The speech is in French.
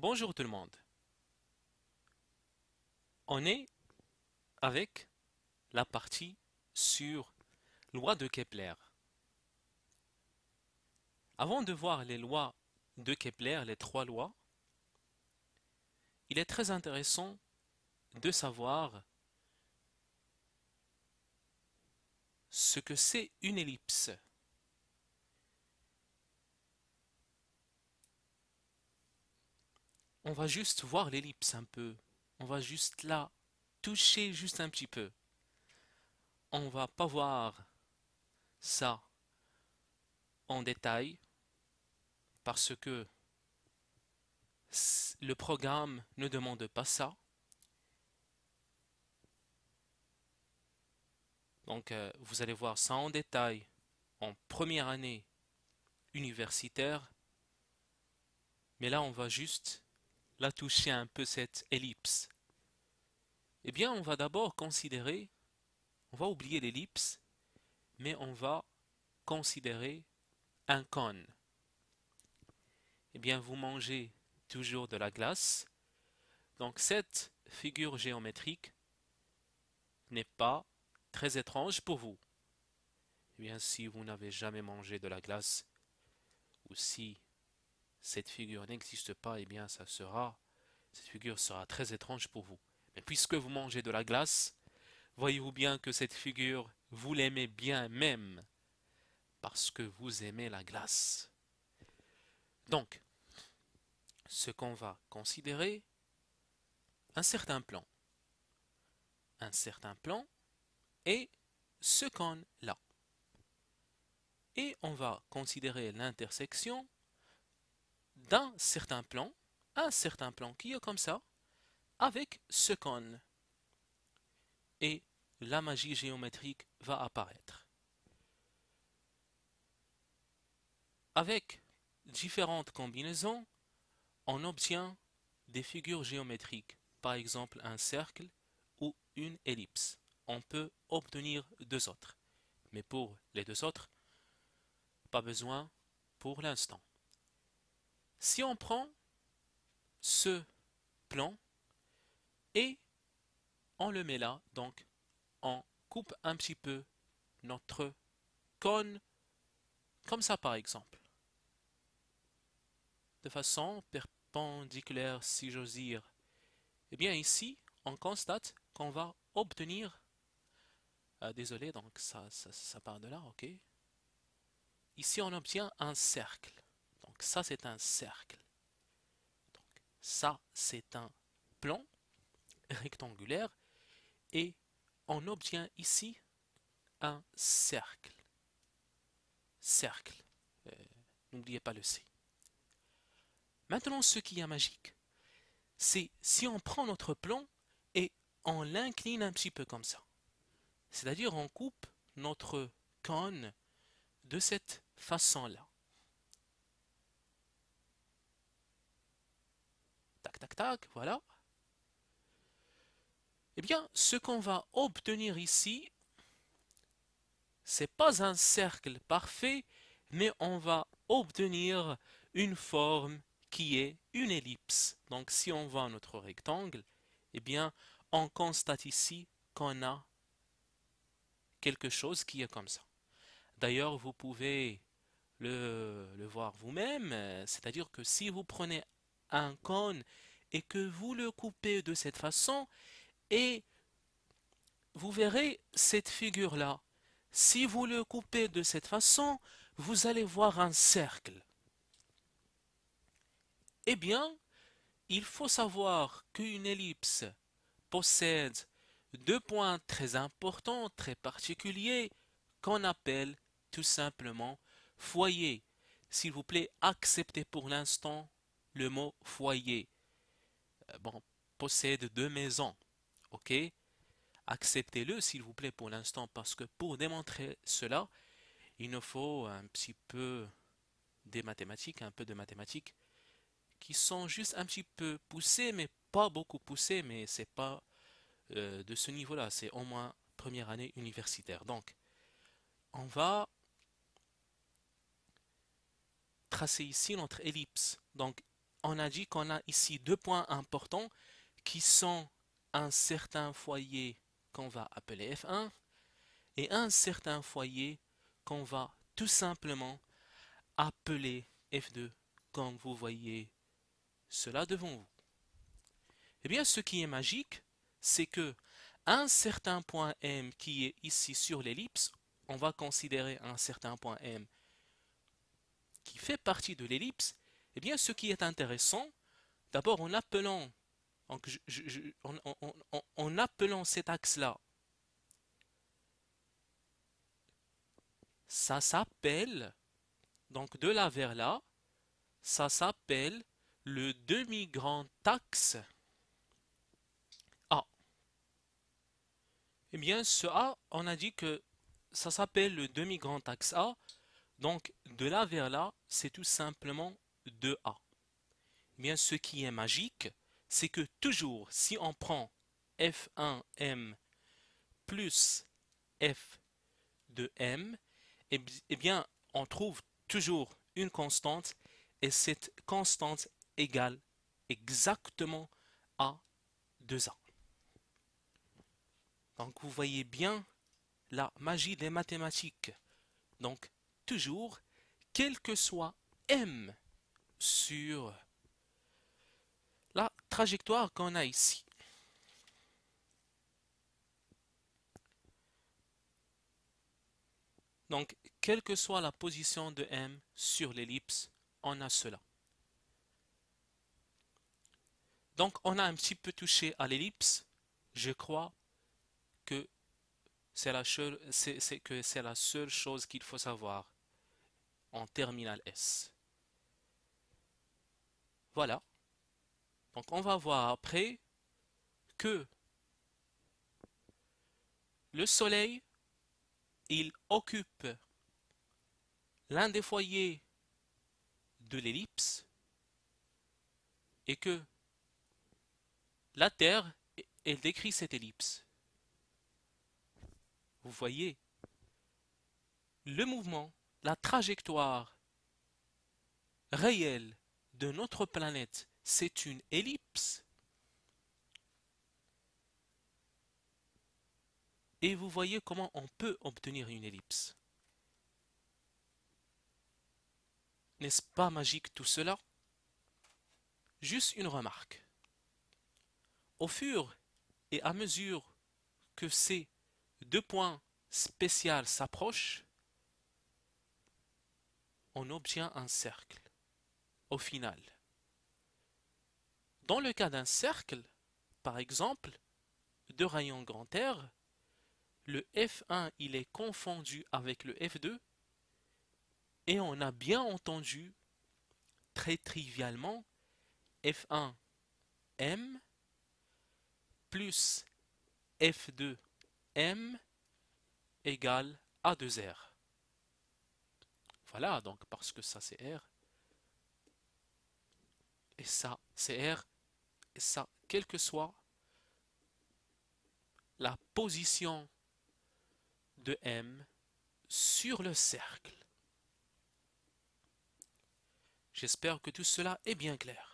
Bonjour tout le monde. On est avec la partie sur loi de Kepler. Avant de voir les lois de Kepler, les trois lois, il est très intéressant de savoir ce que c'est une ellipse. on va juste voir l'ellipse un peu. On va juste la toucher juste un petit peu. On va pas voir ça en détail parce que le programme ne demande pas ça. Donc euh, vous allez voir ça en détail en première année universitaire. Mais là on va juste la toucher un peu cette ellipse Eh bien, on va d'abord considérer, on va oublier l'ellipse, mais on va considérer un cône. Eh bien, vous mangez toujours de la glace. Donc cette figure géométrique n'est pas très étrange pour vous. Eh bien, si vous n'avez jamais mangé de la glace, ou si cette figure n'existe pas, et eh bien ça sera, cette figure sera très étrange pour vous. Mais puisque vous mangez de la glace, voyez-vous bien que cette figure, vous l'aimez bien même, parce que vous aimez la glace. Donc, ce qu'on va considérer, un certain plan. Un certain plan et ce qu'on a. Et on va considérer l'intersection d'un certain plan un certain plan qui est comme ça avec ce cône. Et la magie géométrique va apparaître. Avec différentes combinaisons, on obtient des figures géométriques, par exemple un cercle ou une ellipse. On peut obtenir deux autres, mais pour les deux autres, pas besoin pour l'instant si on prend ce plan et on le met là, donc on coupe un petit peu notre cône, comme ça par exemple, de façon perpendiculaire si j'ose dire, et eh bien ici on constate qu'on va obtenir, ah, désolé donc ça, ça part de là, ok, ici on obtient un cercle. Donc ça, c'est un cercle. Donc ça, c'est un plan rectangulaire. Et on obtient ici un cercle. Cercle. Euh, n'oubliez pas le C. Maintenant, ce qui est magique, c'est si on prend notre plan et on l'incline un petit peu comme ça. C'est-à-dire on coupe notre cône de cette façon-là. tac, tac, voilà. Eh bien, ce qu'on va obtenir ici, c'est pas un cercle parfait, mais on va obtenir une forme qui est une ellipse. Donc, si on voit notre rectangle, eh bien, on constate ici qu'on a quelque chose qui est comme ça. D'ailleurs, vous pouvez le, le voir vous-même, euh, c'est-à-dire que si vous prenez un cône et que vous le coupez de cette façon et vous verrez cette figure-là. Si vous le coupez de cette façon, vous allez voir un cercle. Eh bien, il faut savoir qu'une ellipse possède deux points très importants, très particuliers, qu'on appelle tout simplement foyer. S'il vous plaît, acceptez pour l'instant le mot foyer. Euh, bon, possède deux maisons. Ok Acceptez-le, s'il vous plaît, pour l'instant, parce que pour démontrer cela, il nous faut un petit peu des mathématiques, un peu de mathématiques, qui sont juste un petit peu poussées, mais pas beaucoup poussées, mais c'est pas euh, de ce niveau-là, c'est au moins première année universitaire. Donc, on va tracer ici notre ellipse. Donc, on a dit qu'on a ici deux points importants qui sont un certain foyer qu'on va appeler F1 et un certain foyer qu'on va tout simplement appeler F2 comme vous voyez cela devant vous. Eh bien ce qui est magique c'est que un certain point M qui est ici sur l'ellipse, on va considérer un certain point M qui fait partie de l'ellipse eh bien, ce qui est intéressant, d'abord en appelant, cet axe-là, ça s'appelle, donc de là vers là, ça s'appelle le demi-grand axe A. Eh bien, ce A, on a dit que ça s'appelle le demi-grand axe A, donc de là vers là, c'est tout simplement 2a Bien, ce qui est magique, c'est que toujours, si on prend f1m plus f de m, eh, eh bien, on trouve toujours une constante et cette constante égale exactement à 2a. Donc, vous voyez bien la magie des mathématiques. Donc, toujours, quel que soit m sur la trajectoire qu'on a ici. Donc, quelle que soit la position de M sur l'ellipse, on a cela. Donc, on a un petit peu touché à l'ellipse. Je crois que c'est la, la seule chose qu'il faut savoir en terminal S. Voilà. Donc on va voir après que le soleil, il occupe l'un des foyers de l'ellipse et que la Terre, elle décrit cette ellipse. Vous voyez, le mouvement, la trajectoire réelle de notre planète, c'est une ellipse. Et vous voyez comment on peut obtenir une ellipse. N'est-ce pas magique tout cela Juste une remarque. Au fur et à mesure que ces deux points spéciaux s'approchent, on obtient un cercle au final. Dans le cas d'un cercle, par exemple, de rayon grand R, le F1 il est confondu avec le F2 et on a bien entendu très trivialement F1 M plus F2 M égale A2R. Voilà, donc parce que ça c'est R, et ça, c'est R, et ça, quelle que soit la position de M sur le cercle. J'espère que tout cela est bien clair.